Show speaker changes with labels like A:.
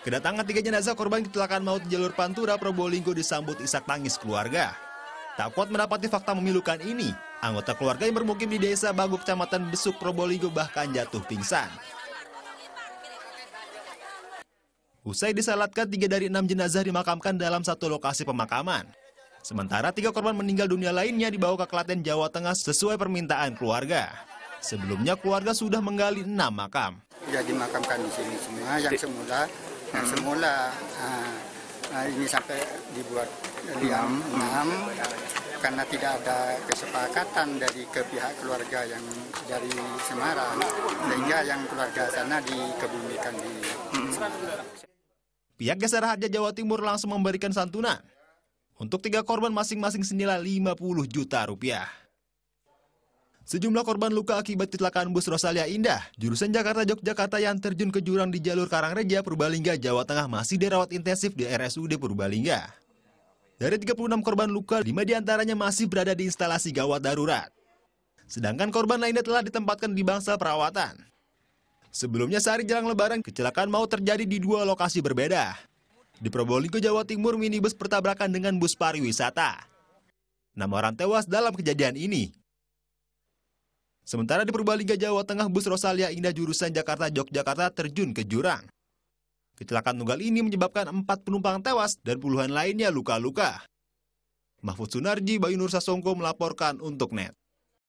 A: Kedatangan tiga jenazah korban kecelakaan maut di jalur Pantura Probolinggo disambut isak tangis keluarga. Tak kuat mendapati fakta memilukan ini, anggota keluarga yang bermukim di desa Bagu Kecamatan Besuk Probolinggo bahkan jatuh pingsan. Usai disalatkan, tiga dari enam jenazah dimakamkan dalam satu lokasi pemakaman. Sementara tiga korban meninggal dunia lainnya dibawa ke Klaten, Jawa Tengah sesuai permintaan keluarga. Sebelumnya keluarga sudah menggali enam makam.
B: Sudah dimakamkan di sini semua yang semula yang nah, semula nah ini sampai dibuat liam 6 karena tidak ada kesepakatan dari ke pihak keluarga yang dari Semarang sehingga yang keluarga sana dikebumikan di
A: Pihak Gesara Harja Jawa Timur langsung memberikan santunan untuk tiga korban masing-masing senilai 50 juta rupiah. Sejumlah korban luka akibat kecelakaan bus Rosalia Indah, jurusan Jakarta-Yogyakarta yang terjun ke jurang di jalur Karangreja, Purbalingga, Jawa Tengah masih dirawat intensif di RSUD Purbalingga. Dari 36 korban luka, 5 diantaranya masih berada di instalasi gawat darurat. Sedangkan korban lainnya telah ditempatkan di bangsa perawatan. Sebelumnya sehari jelang lebaran, kecelakaan mau terjadi di dua lokasi berbeda. Di Probolinggo, Jawa Timur, minibus bertabrakan dengan bus pariwisata. Enam orang tewas dalam kejadian ini, Sementara di Purbalingga Jawa Tengah, bus Rosalia Indah jurusan Jakarta-Yogyakarta terjun ke jurang. Kecelakaan tunggal ini menyebabkan empat penumpang tewas dan puluhan lainnya luka-luka. Mahfud Sunarji, Bayu Nur Songko melaporkan untuk NET.